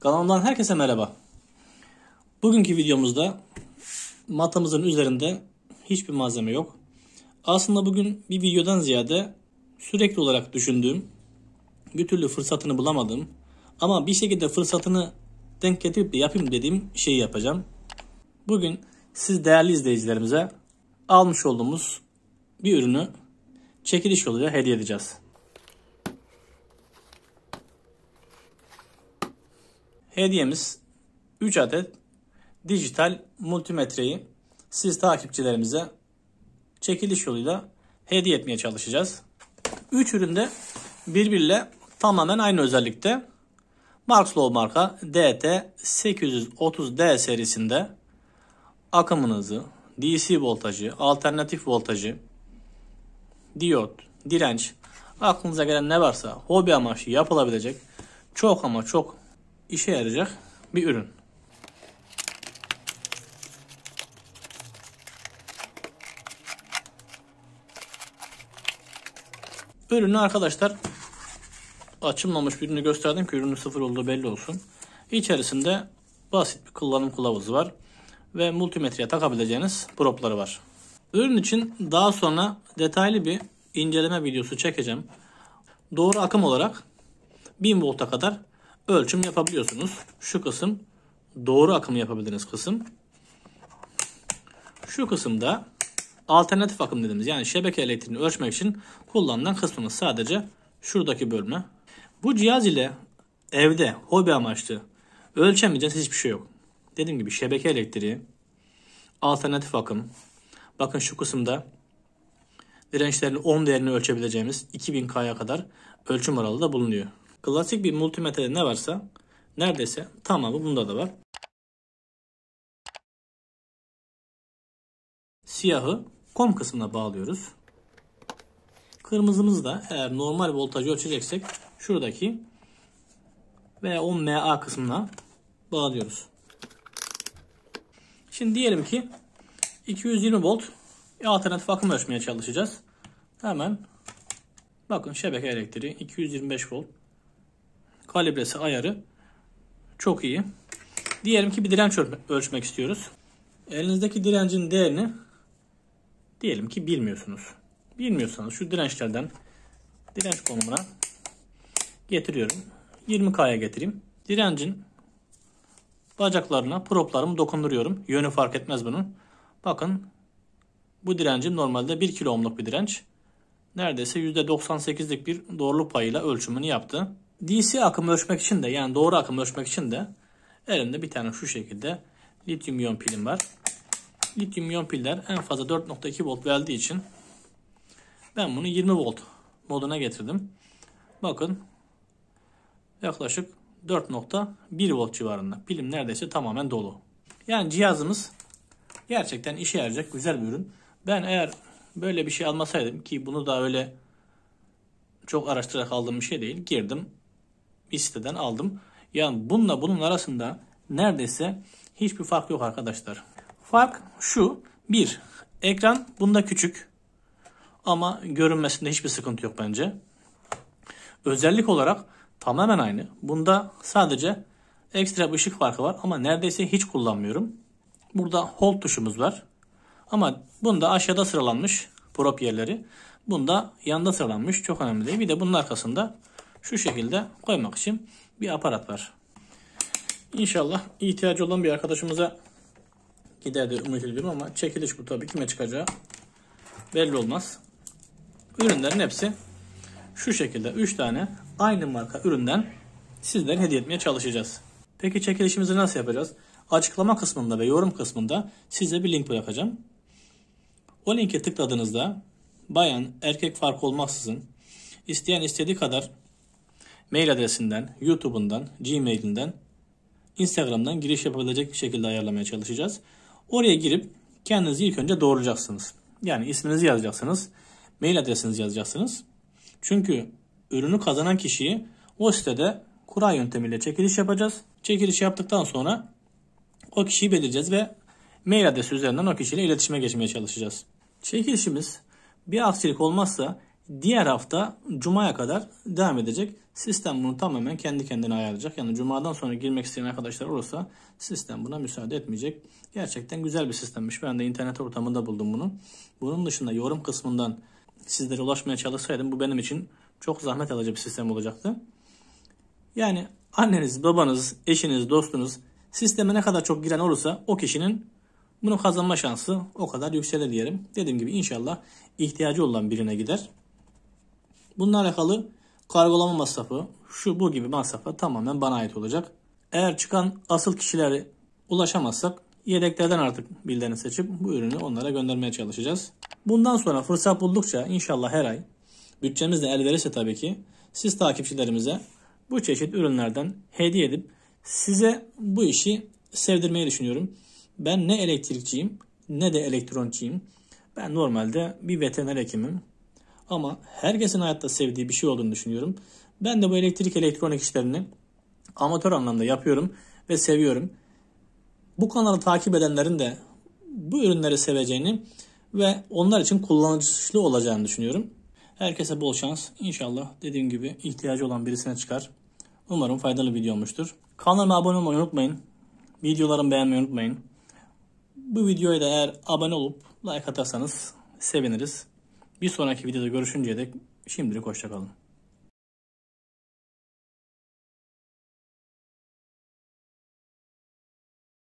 Kanalımdan herkese merhaba. Bugünkü videomuzda matamızın üzerinde hiçbir malzeme yok. Aslında bugün bir videodan ziyade sürekli olarak düşündüğüm, bir türlü fırsatını bulamadım. ama bir şekilde fırsatını denk getirip de yapayım dediğim şeyi yapacağım. Bugün siz değerli izleyicilerimize almış olduğumuz bir ürünü çekiliş yoluyla hediye edeceğiz. Hediyemiz 3 adet dijital multimetreyi siz takipçilerimize çekiliş yoluyla hediye etmeye çalışacağız. 3 üründe birbiriyle tamamen aynı özellikte. Marks marka DT830D serisinde akımınızı, DC voltajı, alternatif voltajı, diyot, direnç, aklınıza gelen ne varsa hobi amaçlı yapılabilecek çok ama çok işe yarayacak bir ürün. Ürünü arkadaşlar açılmamış ürünü gösterdim ki ürünün sıfır olduğu belli olsun. İçerisinde basit bir kullanım kılavuzu var ve multimetreye takabileceğiniz propları var. Ürün için daha sonra detaylı bir inceleme videosu çekeceğim. Doğru akım olarak 1000 volta kadar ölçüm yapabiliyorsunuz. Şu kısım doğru akımı yapabildiğiniz kısım. Şu kısımda alternatif akım dediğimiz yani şebeke elektriğini ölçmek için kullanılan kısmımız sadece şuradaki bölme. Bu cihaz ile evde hobi amaçlı ölçemeyeceğiniz hiçbir şey yok. Dediğim gibi şebeke elektriği, alternatif akım. Bakın şu kısımda dirençlerin ohm değerini ölçebileceğimiz 2000K'ya kadar ölçüm aralığı da bulunuyor. Klasik bir multimetrede ne varsa neredeyse tamamı bunda da var. Siyahı kom kısmına bağlıyoruz. Kırmızımız da eğer normal voltajı ölçeceksek şuradaki veya 10 MA kısmına bağlıyoruz. Şimdi diyelim ki 220 volt alternatif akım ölçmeye çalışacağız. Hemen bakın şebeke elektriği 225 volt kalibresi ayarı çok iyi. Diyelim ki bir direnç ölçmek istiyoruz. Elinizdeki direncin değerini diyelim ki bilmiyorsunuz. Bilmiyorsanız şu dirençlerden direnç konumuna getiriyorum. 20K'ya getireyim. Direncin bacaklarına proplarımı dokunduruyorum. Yönü fark etmez bunun. Bakın bu direncim normalde 1 kilo ohmluk bir direnç. Neredeyse %98'lik bir doğruluk payıyla ölçümünü yaptı. DC akımla ölçmek için de yani doğru akımla ölçmek için de elimde bir tane şu şekilde lityum iyon pilim var. Lityum iyon piller en fazla 4.2 volt verdiği için ben bunu 20 volt moduna getirdim. Bakın yaklaşık 4.1 volt civarında. Pilim neredeyse tamamen dolu. Yani cihazımız gerçekten işe yarayacak güzel bir ürün. Ben eğer böyle bir şey almasaydım ki bunu da öyle çok araştırarak aldığım bir şey değil. Girdim bir siteden aldım. Yani bununla bunun arasında neredeyse hiçbir fark yok arkadaşlar. Fark şu. Bir, ekran bunda küçük ama görünmesinde hiçbir sıkıntı yok bence. Özellik olarak tamamen aynı. Bunda sadece ekstra bir ışık farkı var ama neredeyse hiç kullanmıyorum. Burada hold tuşumuz var. Ama bunda aşağıda sıralanmış prop yerleri. Bunda yanda sıralanmış. Çok önemli değil. Bir de bunun arkasında şu şekilde koymak için bir aparat var. İnşallah ihtiyacı olan bir arkadaşımıza gider diye umut ediyorum ama çekiliş bu tabii kime çıkacağı belli olmaz. Ürünlerin hepsi şu şekilde 3 tane aynı marka üründen sizlere hediye etmeye çalışacağız. Peki çekilişimizi nasıl yapacağız? Açıklama kısmında ve yorum kısmında size bir link bırakacağım. O linke tıkladığınızda bayan erkek fark olmaksızın isteyen istediği kadar mail adresinden, YouTube'undan, Gmail'inden, Instagram'dan giriş yapabilecek bir şekilde ayarlamaya çalışacağız. Oraya girip kendinizi ilk önce doğrulacaksınız. Yani isminizi yazacaksınız, mail adresinizi yazacaksınız. Çünkü ürünü kazanan kişiyi o sitede kura yöntemiyle çekiliş yapacağız. Çekiliş yaptıktan sonra o kişiyi belirleyeceğiz ve mail adresi üzerinden o kişiyle iletişime geçmeye çalışacağız. Çekilişimiz bir aksilik olmazsa Diğer hafta Cuma'ya kadar devam edecek. Sistem bunu tamamen kendi kendine ayarlayacak. Yani Cuma'dan sonra girmek isteyen arkadaşlar olursa sistem buna müsaade etmeyecek. Gerçekten güzel bir sistemmiş. Ben de internet ortamında buldum bunu. Bunun dışında yorum kısmından sizlere ulaşmaya çalışsaydım bu benim için çok zahmet alıcı bir sistem olacaktı. Yani anneniz, babanız, eşiniz, dostunuz sisteme ne kadar çok giren olursa o kişinin bunu kazanma şansı o kadar yükselir diyelim. Dediğim gibi inşallah ihtiyacı olan birine gider. Bununla alakalı kargolama masrafı, şu bu gibi masraflar tamamen bana ait olacak. Eğer çıkan asıl kişilere ulaşamazsak yedeklerden artık birilerini seçip bu ürünü onlara göndermeye çalışacağız. Bundan sonra fırsat buldukça inşallah her ay bütçemiz de el verirse tabii ki siz takipçilerimize bu çeşit ürünlerden hediye edip size bu işi sevdirmeyi düşünüyorum. Ben ne elektrikçiyim ne de elektronkçiyim. Ben normalde bir veteriner hekimim. Ama herkesin hayatta sevdiği bir şey olduğunu düşünüyorum. Ben de bu elektrik elektronik işlerini amatör anlamda yapıyorum ve seviyorum. Bu kanalı takip edenlerin de bu ürünleri seveceğini ve onlar için kullanışlı olacağını düşünüyorum. Herkese bol şans. İnşallah dediğim gibi ihtiyacı olan birisine çıkar. Umarım faydalı video olmuştur. Kanalıma abone olmayı unutmayın. Videolarımı beğenmeyi unutmayın. Bu videoya da eğer abone olup like atarsanız seviniriz. Bir sonraki videoda görüşünceye dek şimdilik hoşçakalın.